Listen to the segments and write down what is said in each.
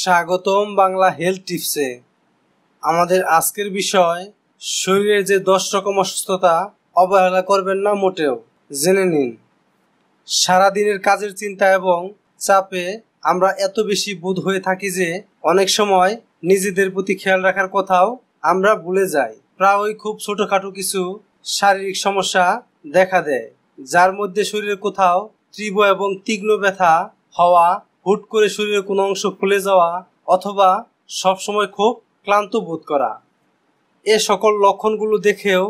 স্বাগতম বাংলা হেলথ টিপসে আমাদের আজকের বিষয় শরীরের যে দশ রকম অসুস্থতা অবহেলা করবেন না মোটেও জেনে নিন সারাদিনের কাজের চিন্তা এবং চাপে আমরা এত বেশি বোধ হয়ে থাকি যে অনেক সময় নিজেদের প্রতি খেয়াল রাখার কথাও আমরা ভুলে যাই প্রায়ই খুব ছোটোখাটো কিছু শারীরিক সমস্যা দেখা দেয় যার মধ্যে শরীরের কোথাও তীব্র এবং তীক্ষ্ণ ব্যথা হওয়া হুট করে শরীরের কোনো অংশ ফুলে যাওয়া অথবা সবসময় খুব ক্লান্ত বোধ করা এ সকল লক্ষণগুলো দেখেও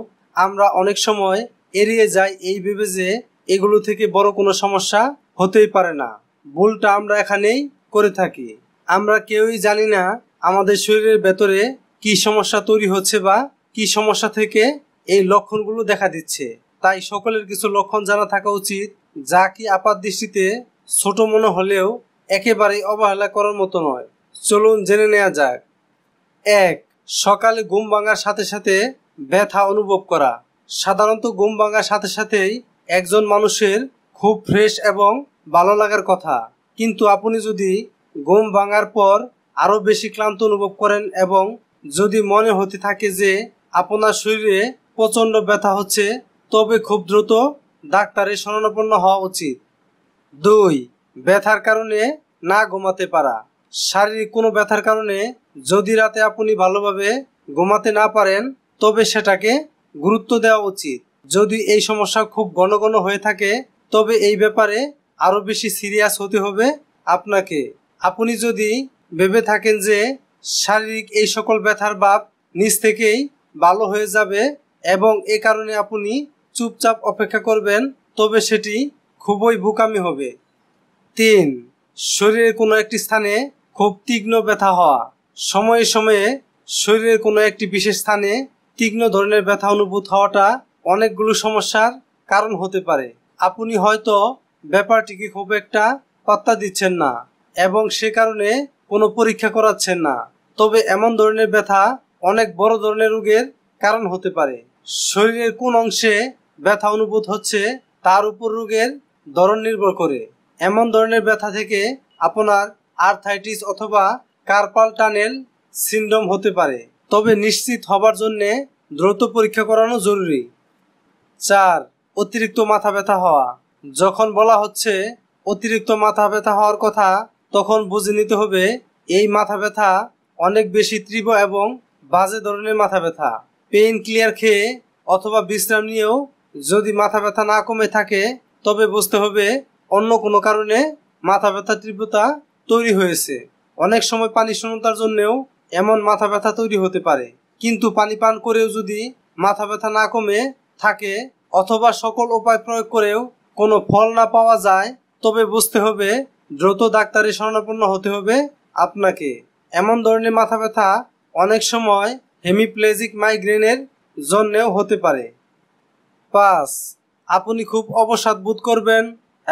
আমরা অনেক সময় এড়িয়ে যাই এই ভেবে যে এগুলো থেকে বড় কোনো সমস্যা হতেই পারে না ভুলটা আমরা এখানেই করে থাকি আমরা কেউই জানি না আমাদের শরীরের ভেতরে কি সমস্যা তৈরি হচ্ছে বা কি সমস্যা থেকে এই লক্ষণগুলো দেখা দিচ্ছে তাই সকলের কিছু লক্ষণ জানা থাকা উচিত যা কি আপাত দৃষ্টিতে ছোট মনে হলেও একেবারেই অবহেলা করার মতো নয় চলুন জেনে নেওয়া যাক এক সকালে ঘুম ভাঙার সাথে সাথে ব্যথা অনুভব করা সাধারণত ঘুম ভাঙার সাথে সাথেই একজন মানুষের খুব ফ্রেশ এবং ভালো লাগার কথা কিন্তু আপনি যদি ঘুম ভাঙার পর আরও বেশি ক্লান্ত অনুভব করেন এবং যদি মনে হতে থাকে যে আপনার শরীরে প্রচণ্ড ব্যথা হচ্ছে তবে খুব দ্রুত ডাক্তারের শরণাপন্ন হওয়া উচিত দুই ব্যথার কারণে না ঘুমাতে পারা শারীরিক কোনো ব্যথার কারণে যদি রাতে আপনি ভালোভাবে ঘুমাতে না পারেন তবে সেটাকে গুরুত্ব দেওয়া উচিত যদি এই সমস্যা খুব ঘন ঘন হয়ে থাকে তবে এই ব্যাপারে আরও বেশি সিরিয়াস হতে হবে আপনাকে আপনি যদি ভেবে থাকেন যে শারীরিক এই সকল ব্যথার বাপ নিজ থেকেই ভালো হয়ে যাবে এবং এ কারণে আপনি চুপচাপ অপেক্ষা করবেন তবে সেটি খুবই বোকামি হবে তিন শরীরের কোনো একটি স্থানে খুব তীক্ষ্ণ ব্যথা হওয়া সময়ে সময়ে শরীরের কোনো একটি বিশেষ স্থানে তীক্ষ্ণ ধরনের ব্যথা অনুভূত হওয়াটা অনেকগুলো সমস্যার কারণ হতে পারে আপনি হয়তো ব্যাপারটিকে খুব একটা পাত্তা দিচ্ছেন না এবং সে কারণে কোনো পরীক্ষা করাচ্ছেন না তবে এমন ধরনের ব্যথা অনেক বড় ধরনের রোগের কারণ হতে পারে শরীরের কোন অংশে ব্যথা অনুভূত হচ্ছে তার উপর রোগের ধরন নির্ভর করে এমন ধরনের ব্যথা থেকে আপনার আর্থাইটিস অথবা কার্পাল টানেল সিন্ডম হতে পারে তবে নিশ্চিত হবার জন্যে দ্রুত পরীক্ষা করানো জরুরি চার অতিরিক্ত মাথা ব্যথা হওয়া যখন বলা হচ্ছে অতিরিক্ত মাথা ব্যথা হওয়ার কথা তখন বুঝে নিতে হবে এই মাথা ব্যথা অনেক বেশি তীব্র এবং বাজে ধরনের মাথা ব্যথা পেইন ক্লিয়ার খেয়ে অথবা বিশ্রাম নিয়েও যদি মাথা ব্যথা না কমে থাকে তবে বুঝতে হবে অন্য কোনো কারণে মাথা ব্যথা তীব্রতা তৈরি হয়েছে অনেক সময় পানি শূন্যতার জন্যেও এমন মাথা ব্যথা তৈরি হতে পারে কিন্তু পানি পান করেও যদি মাথা ব্যথা না কমে থাকে অথবা সকল উপায় প্রয়োগ করেও কোনো ফল না পাওয়া যায় তবে বুঝতে হবে দ্রুত ডাক্তারি শরণাপন্ন হতে হবে আপনাকে এমন ধরনের মাথা ব্যথা অনেক সময় হেমিপ্লেজিক মাইগ্রেনের জন্যেও হতে পারে পাঁচ আপনি খুব অবসাদ বোধ করবেন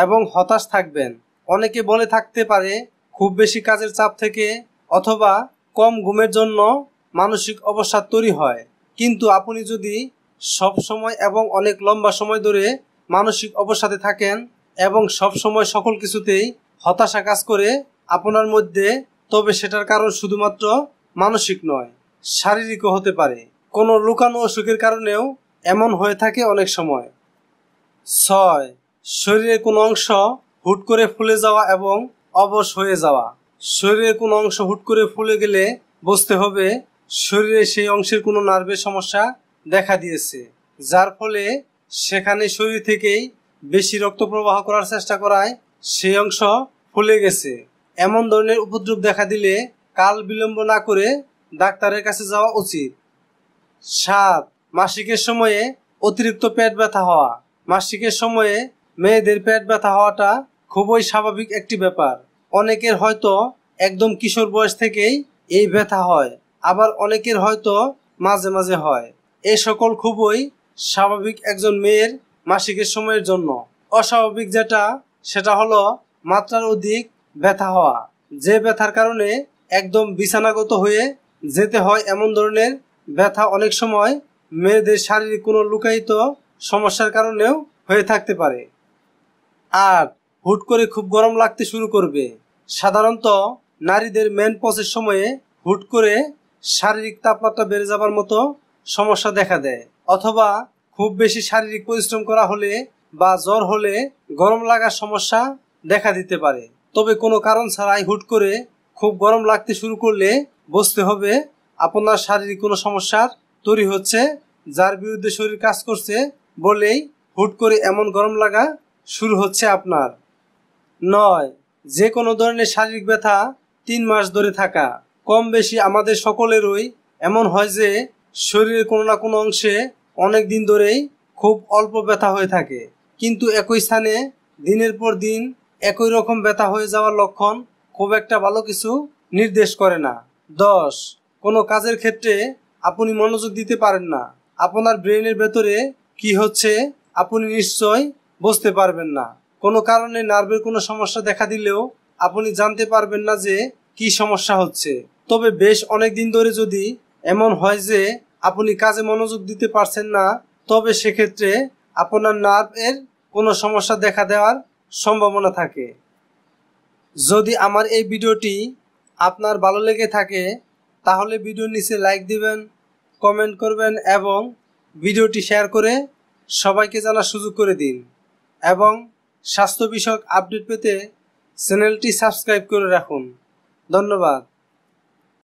এবং হতাশ থাকবেন অনেকে বলে থাকতে পারে খুব বেশি কাজের চাপ থেকে অথবা কম ঘুমের জন্য মানসিক অবসাদ তৈরি হয় কিন্তু আপনি যদি সব সময় এবং অনেক লম্বা সময় ধরে মানসিক অবসাদে থাকেন এবং সব সময় সকল কিছুতেই হতাশা কাজ করে আপনার মধ্যে তবে সেটার কারণ শুধুমাত্র মানসিক নয় শারীরিকও হতে পারে কোনো লুকানো অসুখের কারণেও এমন হয়ে থাকে অনেক সময় ছয় শরীরের কোনো অংশ হুট করে ফুলে যাওয়া এবং অবশ হয়ে যাওয়া শরীরের কোনো অংশ হুট করে ফুলে গেলে বুঝতে হবে শরীরে সেই অংশের কোনো নার্ভের সমস্যা দেখা দিয়েছে যার ফলে সেখানে শরীর থেকেই বেশি রক্ত প্রবাহ করার চেষ্টা করায় সেই অংশ ফুলে গেছে এমন ধরনের উপদ্রব দেখা দিলে কাল বিলম্ব না করে ডাক্তারের কাছে যাওয়া উচিত সাত মাসিকের সময়ে অতিরিক্ত পেট ব্যথা হওয়া মাসিকের সময়ে মেয়েদের পেট ব্যথা হওয়াটা খুবই স্বাভাবিক একটি ব্যাপার অনেকের হয়তো একদম কিশোর বয়স থেকেই এই ব্যথা হয় আবার অনেকের হয়তো মাঝে মাঝে হয় এ সকল খুবই স্বাভাবিক একজন মেয়ের মাসিকের সময়ের জন্য অস্বাভাবিক যেটা সেটা হলো মাত্রার অধিক ব্যথা হওয়া যে ব্যথার কারণে একদম বিছানাগত হয়ে যেতে হয় এমন ধরনের ব্যথা অনেক সময় মেয়েদের শারীরিক কোনো লুকায়িত সমস্যার কারণেও হয়ে থাকতে পারে আর হুট করে খুব গরম লাগতে শুরু করবে সাধারণত নারীদের মেন পচের সময়ে হুট করে শারীরিক তাপমাত্রা বেড়ে যাবার মতো সমস্যা দেখা দেয় অথবা খুব বেশি শারীরিক পরিশ্রম করা হলে বা জ্বর হলে গরম লাগার সমস্যা দেখা দিতে পারে তবে কোনো কারণ ছাড়াই হুট করে খুব গরম লাগতে শুরু করলে বুঝতে হবে আপনার শারীরিক কোনো সমস্যার তৈরি হচ্ছে যার বিরুদ্ধে শরীর কাজ করছে বলেই হুট করে এমন গরম লাগা শুরু হচ্ছে আপনার নয় যে কোনো ধরনের শারীরিক ব্যথা তিন মাস ধরে থাকা কম বেশি আমাদের সকলেরই এমন হয় যে শরীরের কোনো না কোনো অংশে অনেক দিন ধরেই খুব অল্প ব্যথা হয়ে থাকে কিন্তু একই স্থানে দিনের পর দিন একই রকম ব্যথা হয়ে যাওয়ার লক্ষণ খুব একটা ভালো কিছু নির্দেশ করে না দশ কোনো কাজের ক্ষেত্রে আপনি মনোযোগ দিতে পারেন না আপনার ব্রেনের ভেতরে কি হচ্ছে আপনি নিশ্চয় বুঝতে পারবেন না কোনো কারণে নার্ভের কোনো সমস্যা দেখা দিলেও আপনি জানতে পারবেন না যে কি সমস্যা হচ্ছে তবে বেশ অনেক দিন ধরে যদি এমন হয় যে আপনি কাজে মনোযোগ দিতে পারছেন না তবে সেক্ষেত্রে আপনার নার্ভ এর কোনো সমস্যা দেখা দেওয়ার সম্ভাবনা থাকে যদি আমার এই ভিডিওটি আপনার ভালো লেগে থাকে তাহলে ভিডিওর নিচে লাইক দিবেন কমেন্ট করবেন এবং ভিডিওটি শেয়ার করে সবাইকে জানার সুযোগ করে দিন এবং স্বাস্থ্য বিষয়ক আপডেট পেতে চ্যানেলটি সাবস্ক্রাইব করে রাখুন ধন্যবাদ